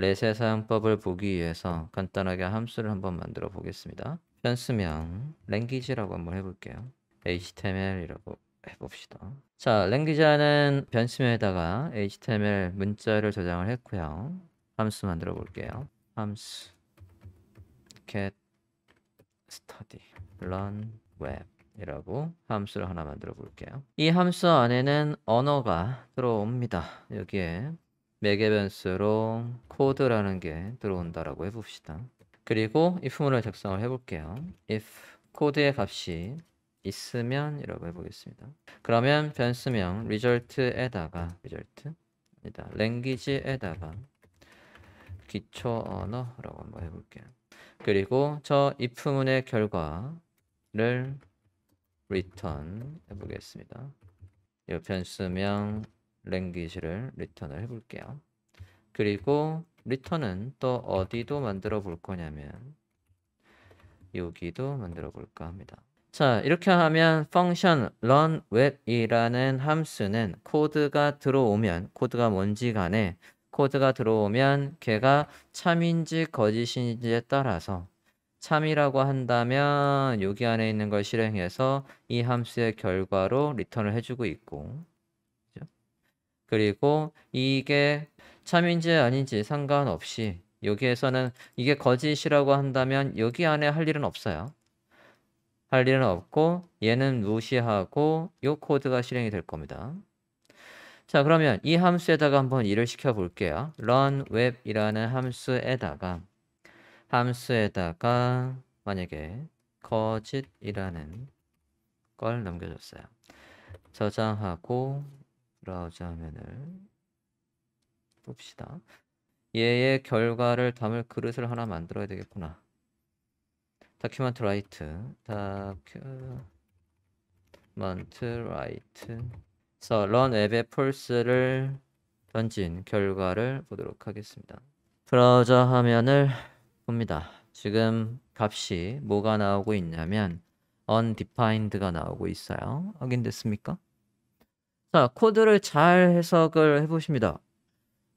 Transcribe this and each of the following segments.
렛의 사용법을 보기 위해서 간단하게 함수를 한번 만들어 보겠습니다. 변수명 랭귀지라고 한번 해볼게요. HTML이라고 해봅시다. 자, 랭귀지라는 변수명에다가 HTML 문자를 저장을 했고요. 함수 만들어 볼게요. 함수 get study run web 이라고 함수를 하나 만들어 볼게요. 이 함수 안에는 언어가 들어옵니다. 여기에 매개 변수로 코드라는 게 들어온다라고 해봅시다. 그리고 if 문을 작성을 해볼게요. if 코드의 값이 있으면 이라고 해보겠습니다. 그러면 변수명 result에다가 result입니다. language에다가 기초 언어라고 한번 해볼게요. 그리고 저 if 문의 결과를 return 해보겠습니다. 이 변수명 랭귀지를 리턴을 해볼게요. 그리고 리턴은 또 어디도 만들어 볼 거냐면 여기도 만들어 볼까 합니다. 자 이렇게 하면 function run web이라는 함수는 코드가 들어오면 코드가 뭔지 간에 코드가 들어오면 걔가 참인지 거짓인지에 따라서 참이라고 한다면 여기 안에 있는 걸 실행해서 이 함수의 결과로 리턴을 해주고 있고 그리고 이게 참인지 아닌지 상관없이 여기에서는 이게 거짓이라고 한다면 여기 안에 할 일은 없어요. 할 일은 없고 얘는 무시하고 요 코드가 실행이 될 겁니다. 자 그러면 이 함수에다가 한번 일을 시켜 볼게요. run web이라는 함수에다가 함수에다가 만약에 거짓이라는 걸 넘겨줬어요. 저장하고 브라우저 화면을 봅시다. 얘의 결과를 담을 그릇을 하나 만들어야 되겠구나. 다큐먼트 라이트 다큐먼트 라이트 그래서 런 앱의 폴스를 던진 결과를 보도록 하겠습니다. 브라우저 화면을 봅니다. 지금 값이 뭐가 나오고 있냐면 undefined가 나오고 있어요. 확인됐습니까? 자, 코드를 잘 해석을 해보십니다.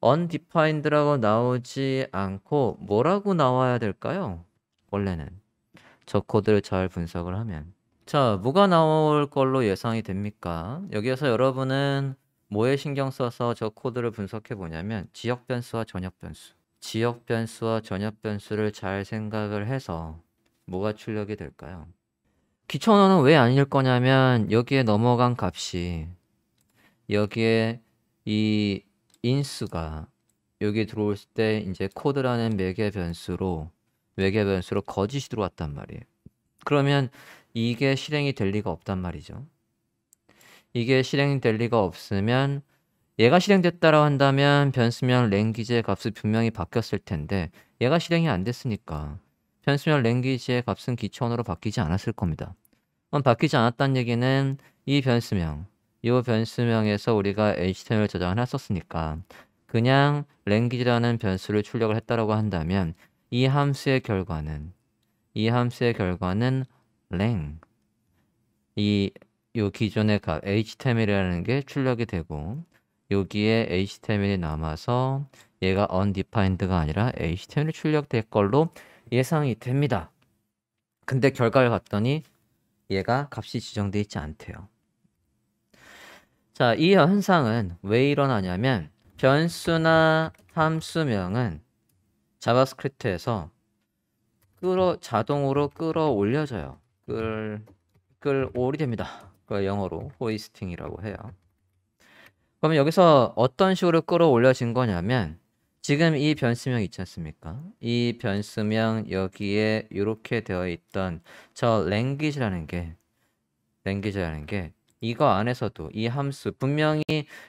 undefined라고 나오지 않고 뭐라고 나와야 될까요? 원래는. 저 코드를 잘 분석을 하면. 자, 뭐가 나올 걸로 예상이 됩니까? 여기에서 여러분은 뭐에 신경 써서 저 코드를 분석해 보냐면 지역 변수와 전역 변수. 지역 변수와 전역 변수를 잘 생각을 해서 뭐가 출력이 될까요? 기초언어는 왜 아닐 거냐면 여기에 넘어간 값이 여기에 이 인수가 여기 들어올 때 이제 코드라는 매개 변수로 매개 변수로 거짓이 들어왔단 말이에요. 그러면 이게 실행이 될 리가 없단 말이죠. 이게 실행될 이 리가 없으면 얘가 실행됐다라고 한다면 변수명 랭귀지의 값이 분명히 바뀌었을 텐데 얘가 실행이 안 됐으니까 변수명 랭귀지의 값은 기초원으로 바뀌지 않았을 겁니다. 그럼 바뀌지 않았다는 얘기는 이 변수명 이 변수명에서 우리가 HTML 저장을 했었으니까 그냥 랭귀지라는 변수를 출력을 했다라고 한다면 이 함수의 결과는 이 함수의 결과는 랭. 이요 기존의 값 HTML이라는 게 출력이 되고 여기에 HTML이 남아서 얘가 undefined가 아니라 HTML이 출력될 걸로 예상이 됩니다. 근데 결과를 봤더니 얘가 값이 지정돼 있지 않대요. 자, 이 현상은 왜 일어나냐면 변수나 함수명은 자바스크립트에서 끌어 자동으로 끌어올려져요. 끌 끌올이 됩니다. 그 영어로 호이스팅이라고 해요. 그러면 여기서 어떤 식으로 끌어올려진 거냐면 지금 이 변수명 있지 않습니까? 이 변수명 여기에 이렇게 되어 있던 저랭귀지라는게랭귀지라는게 이거 안에서도 이 함수 분명히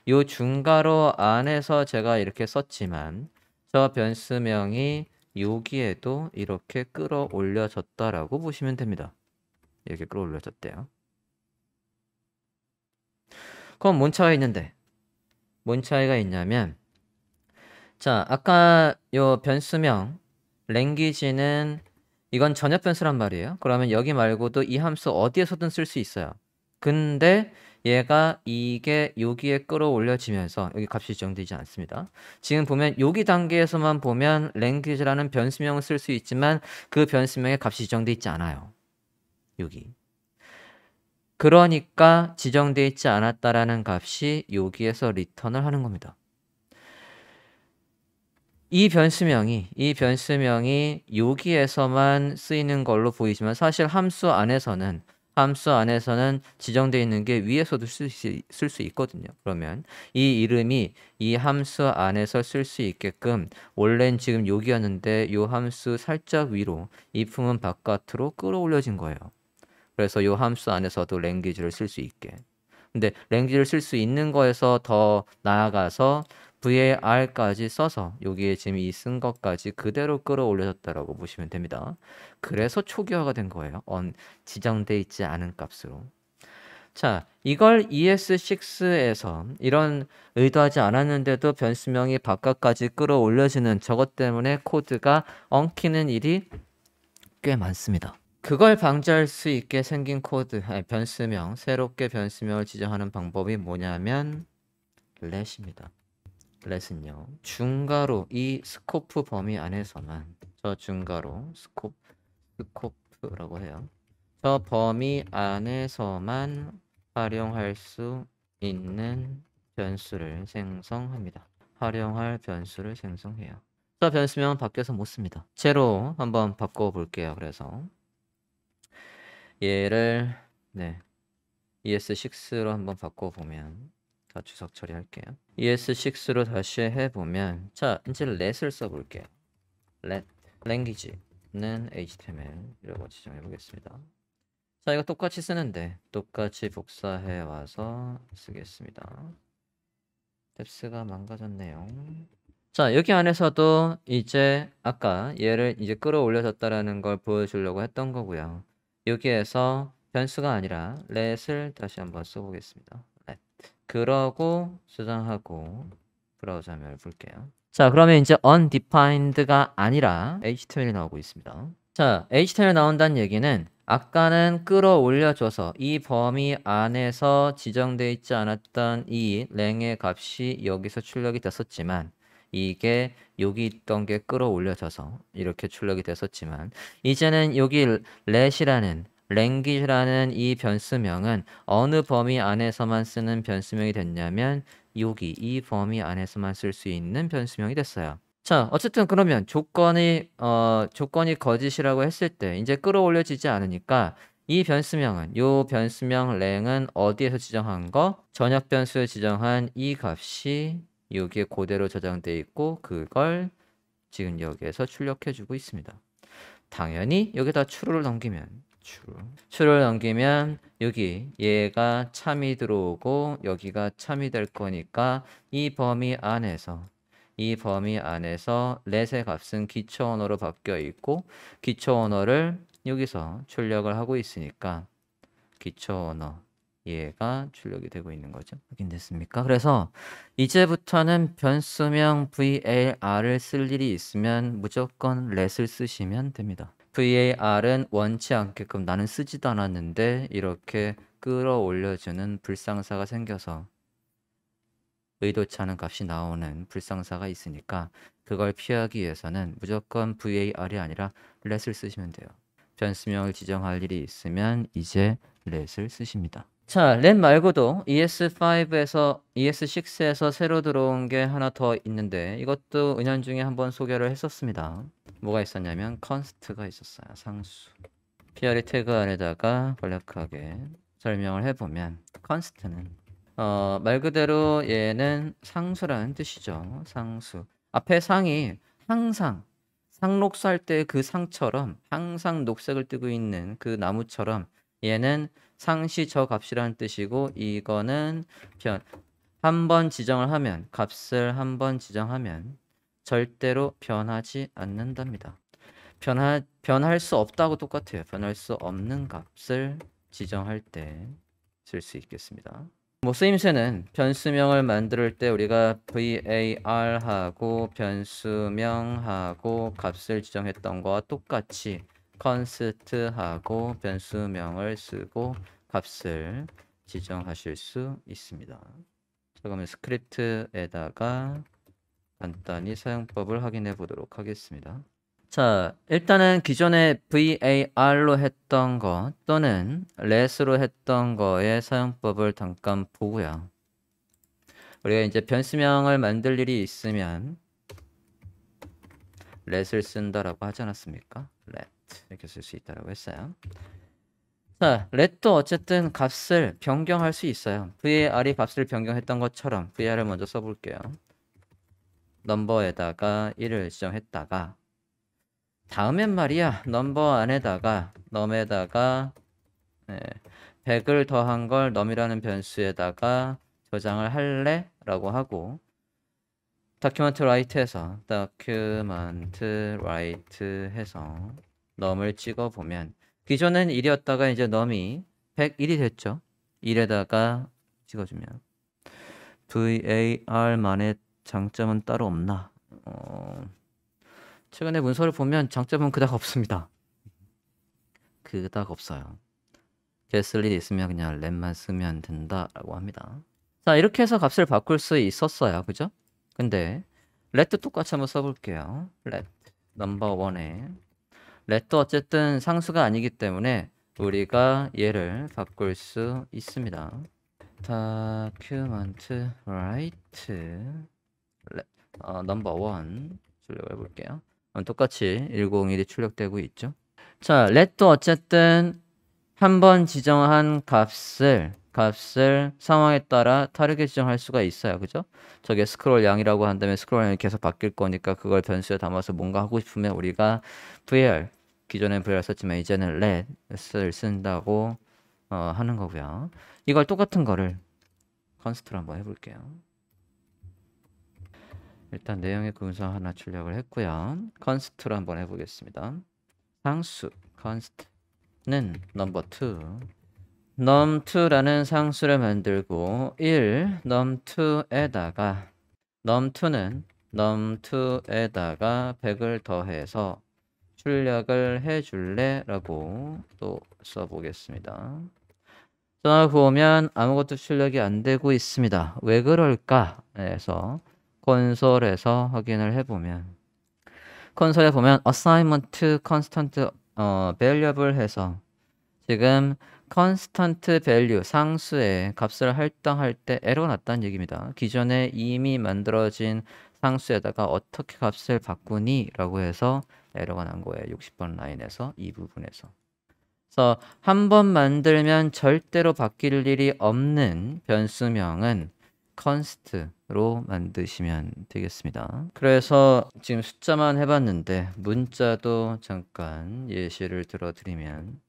요 중괄호 안에서 제가 이렇게 썼지만 저 변수명이 여기에도 이렇게 끌어올려졌다라고 보시면 됩니다. 이렇게 끌어올려졌대요. 그럼 뭔 차이가 있는데? 뭔 차이가 있냐면 자 아까 요 변수명 랭귀지는 이건 전역 변수란 말이에요. 그러면 여기 말고도 이 함수 어디에서든 쓸 수 있어요. 근데 얘가 이게 여기에 끌어올려지면서 여기 값이 지정되지 않습니다. 지금 보면 여기 단계에서만 보면 language라는 변수명을 쓸 수 있지만 그 변수명에 값이 지정돼 있지 않아요. 여기. 그러니까 지정돼 있지 않았다라는 값이 여기에서 리턴을 하는 겁니다. 이 변수명이 이 변수명이 여기에서만 쓰이는 걸로 보이지만 사실 함수 안에서는 함수 안에서는 지정되어 있는 게 위에서도 쓸 수 있거든요. 그러면 이 이름이 이 함수 안에서 쓸 수 있게끔 원래는 지금 여기였는데 이 함수 살짝 위로 이 품은 바깥으로 끌어올려진 거예요. 그래서 이 함수 안에서도 랭귀지를 쓸 수 있게. 근데 랭귀지를 쓸 수 있는 거에서 더 나아가서 VAR까지 써서 여기에 지금 이 쓴 것까지 그대로 끌어올려졌다라고 보시면 됩니다. 그래서 초기화가 된 거예요. 언 지정돼 있지 않은 값으로. 자, 이걸 ES6에서 이런 의도하지 않았는데도 변수명이 바깥까지 끌어올려지는 저것 때문에 코드가 엉키는 일이 꽤 많습니다. 그걸 방지할 수 있게 생긴 코드, 아니, 변수명, 새롭게 변수명을 지정하는 방법이 뭐냐면 래시입니다. 렛슨요중괄호이 스코프 범위 안에서만 저중괄호 스코프 스코프라고 해요. 저 범위 안에서만 활용할 수 있는 변수를 생성합니다. 활용할 변수를 생성해요. 자, 변수명 바뀌어서 못 씁니다. 제로 한번 바꿔 볼게요. 그래서 얘를 네. ES6로 한번 바꿔 보면 다 주석 처리할게요. ES6로 다시 해보면 자 이제 let을 써볼게요. let language는 html이라고 지정해보겠습니다. 자 이거 똑같이 쓰는데 똑같이 복사해 와서 쓰겠습니다. 탭스가 망가졌네요. 자 여기 안에서도 이제 아까 얘를 이제 끌어올려졌다라는 걸 보여주려고 했던 거고요. 여기에서 변수가 아니라 let을 다시 한번 써보겠습니다. 그러고 저장하고 브라우저 화면을 볼게요. 자 그러면 이제 undefined가 아니라 HTML이 나오고 있습니다. 자 HTML 나온다는 얘기는 아까는 끌어올려줘서 이 범위 안에서 지정되어 있지 않았던 이 랭의 값이 여기서 출력이 됐었지만 이게 여기 있던 게 끌어올려져서 이렇게 출력이 됐었지만 이제는 여기 렛이라는 language라는 이 변수명은 어느 범위 안에서만 쓰는 변수명이 됐냐면 여기 이 범위 안에서만 쓸 수 있는 변수명이 됐어요. 자, 어쨌든 그러면 조건이 어 조건이 거짓이라고 했을 때 이제 끌어올려지지 않으니까 이 변수명은 요 변수명 랭은 어디에서 지정한 거? 전역 변수에 지정한 이 값이 여기에 그대로 저장돼 있고 그걸 지금 여기에서 출력해 주고 있습니다. 당연히 여기다 추루를 넘기면 추를 넘기면 여기 얘가 참이 들어오고 여기가 참이 될 거니까 이 범위 안에서 이 범위 안에서 렛의 값은 기초 언어로 바뀌어 있고 기초 언어를 여기서 출력을 하고 있으니까 기초 언어 얘가 출력이 되고 있는 거죠. 확인됐습니까? 그래서 이제부터는 변수명 var을 쓸 일이 있으면 무조건 l 을 쓰시면 됩니다. VAR은 원치 않게끔 나는 쓰지도 않았는데 이렇게 끌어올려주는 불상사가 생겨서 의도치 않은 값이 나오는 불상사가 있으니까 그걸 피하기 위해서는 무조건 VAR이 아니라 let을 쓰시면 돼요. 변수명을 지정할 일이 있으면 이제 let을 쓰십니다. 자, 렛 말고도 ES5에서 ES6에서 새로 들어온 게 하나 더 있는데 이것도 은연중에 한번 소개를 했었습니다. 뭐가 있었냐면 컨스트가 있었어요. 상수. PR의 태그 안에다가 간략하게 설명을 해보면 컨스트는 어, 말 그대로 얘는 상수라는 뜻이죠. 상수. 앞에 상이 항상 상록수할 때 그 상처럼 항상 녹색을 뜨고 있는 그 나무처럼 얘는 상시 저 값이라는 뜻이고 이거는 한번 지정을 하면 값을 한번 지정하면 절대로 변하지 않는답니다. 변하, 변할 수 없다고 똑같아요. 변할 수 없는 값을 지정할 때 쓸 수 있겠습니다. 뭐 쓰임새는 변수명을 만들 때 우리가 var하고 변수명하고 값을 지정했던 거와 똑같이 const하고 변수명을 쓰고 값을 지정하실 수 있습니다. 그러면 스크립트에다가 간단히 사용법을 확인해 보도록 하겠습니다. 자, 일단은 기존에 VAR로 했던 것 또는 l e s 로 했던 거의 사용법을 잠깐 보고요. 우리가 이제 변수명을 만들 일이 있으면 let을 쓴다라고 하지 않았습니까? let 이렇게 쓸 수 있다라고 했어요. 자, let도 어쨌든 값을 변경할 수 있어요. var이 값을 변경했던 것처럼 var을 먼저 써볼게요. 넘버에다가 1을 지정했다가 다음엔 말이야 넘버 안에다가 넘에다가 네, 예, 100을 더한 걸 넘이라는 변수에다가 저장을 할래? 라고 하고 다큐먼트 라이트에서 다큐먼트 라이트 해서 넘을 찍어보면 기존엔 1이었다가 이제 넘이 101이 됐죠 1에다가 찍어주면 v a r 만에 장점은 따로 없나? 어, 최근에 문서를 보면 장점은 그닥 없습니다. 그닥 없어요. 게 일이 있으면 그냥 랩만 쓰면 된다라고 합니다. 자 이렇게 해서 값을 바꿀 수 있었어요, 그죠? 근데 레도 똑같이 한번 써볼게요. 레 넘버 원에 레도 어쨌든 상수가 아니기 때문에 우리가 얘를 바꿀 수 있습니다. d 큐먼트 라이트 t w r i t 어, 넘버 원 출력을 해볼게요. 똑같이 101이 출력되고 있죠. 자, 렛 e 도 어쨌든 한번 지정한 값을 값을 상황에 따라 다르게 지정할 수가 있어요. 그죠? 저게 스크롤 양이라고 한다면 스크롤 양이 계속 바뀔 거니까 그걸 변수에 담아서 뭔가 하고 싶으면 우리가 var 기존엔 var 썼지만 이제는 렛 e t 을 쓴다고 어, 하는 거고요. 이걸 똑같은 거를 컨스트로 한번 해볼게요. 일단 내용의 근성 하나 출력을 했고요. 컨스트 s t 로 한번 해보겠습니다. 상수 컨스트 s t 는 넘버 2 num2라는 상수를 만들고 1 num2에다가 num2는 num2에다가 100을 더해서 출력을 해줄래? 라고 또 써보겠습니다. 전화 보면 아무것도 출력이 안 되고 있습니다. 왜 그럴까? 해서 콘솔에서 확인을 해보면 콘솔에 보면 assignment constant 어, variable 해서 지금 constant value 상수의 값을 할당할 때 에러가 났다는 얘기입니다. 기존에 이미 만들어진 상수에다가 어떻게 값을 바꾸니? 라고 해서 에러가 난 거예요. 60번 라인에서 이 부분에서. 그래서 한 번 만들면 절대로 바뀔 일이 없는 변수명은 const로 만드시면 되겠습니다. 그래서 지금 숫자만 해봤는데 문자도 잠깐 예시를 들어드리면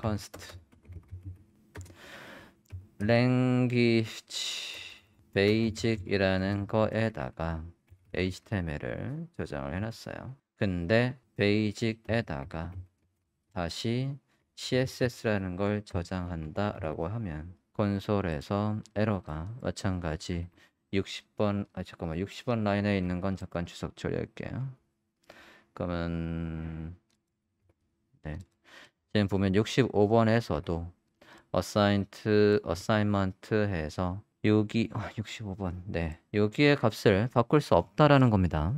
const language basic이라는 거에다가 HTML을 저장을 해놨어요. 근데 basic에다가 다시 CSS라는 걸 저장한다라고 하면 콘솔에서 에러가 마찬가지 60번 아 잠깐만 60번 라인에 있는 건 잠깐 주석 처리할게요. 그러면 네 지금 보면 65번에서도 어사인트 어사인먼트 해서 여기 아, 65번 네 여기에 값을 바꿀 수 없다라는 겁니다.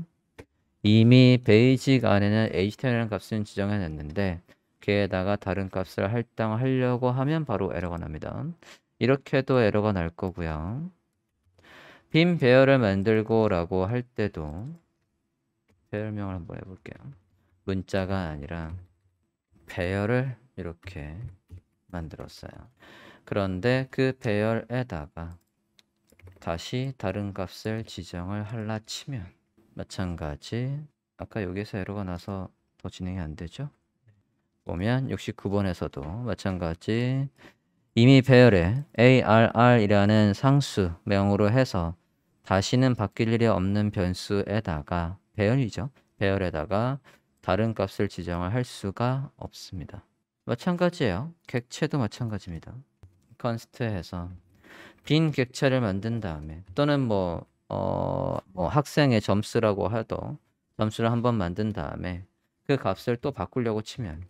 이미 베이직 안에는 h t m l 이 값은 지정해냈는데게에다가 다른 값을 할당하려고 하면 바로 에러가 납니다. 이렇게도 에러가 날 거고요. 빔 배열을 만들고 라고 할 때도 배열명을 한번 해볼게요. 문자가 아니라 배열을 이렇게 만들었어요. 그런데 그 배열에다가 다시 다른 값을 지정을 할라 치면 마찬가지 아까 여기서 에러가 나서 더 진행이 안 되죠? 보면 69번에서도 마찬가지 이미 배열에 ARR이라는 상수 명으로 해서 다시는 바뀔 일이 없는 변수에다가 배열이죠. 배열에다가 다른 값을 지정을 할 수가 없습니다. 마찬가지예요. 객체도 마찬가지입니다. 컨스트에서 빈 객체를 만든 다음에 또는 뭐, 어, 뭐 학생의 점수라고 해도 점수를 한번 만든 다음에 그 값을 또 바꾸려고 치면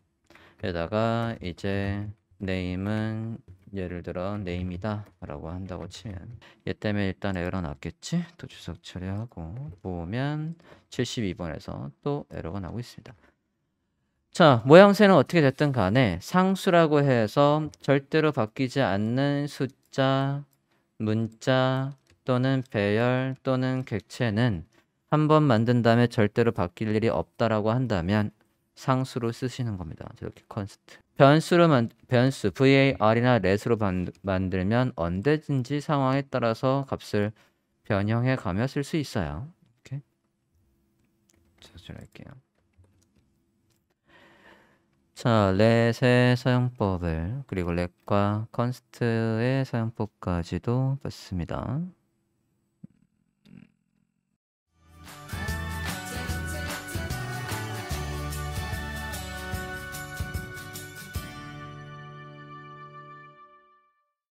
여기다가 이제 name은 예를 들어 name이다 라고 한다고 치면 얘 때문에 일단 에러 났겠지? 또 주석 처리하고 보면 72번에서 또 에러가 나고 있습니다. 자, 모양새는 어떻게 됐든 간에 상수라고 해서 절대로 바뀌지 않는 숫자, 문자 또는 배열 또는 객체는 한 번 만든 다음에 절대로 바뀔 일이 없다라고 한다면 상수로 쓰시는 겁니다. 저렇게 컨스트. 변수로 만, 변수 var이나 let으로 만, 만들면 언제든지 상황에 따라서 값을 변형해 가며 쓸 수 있어요. 이렇게 게요 자, let의 사용법을 그리고 let과 const의 사용법까지도 봤습니다.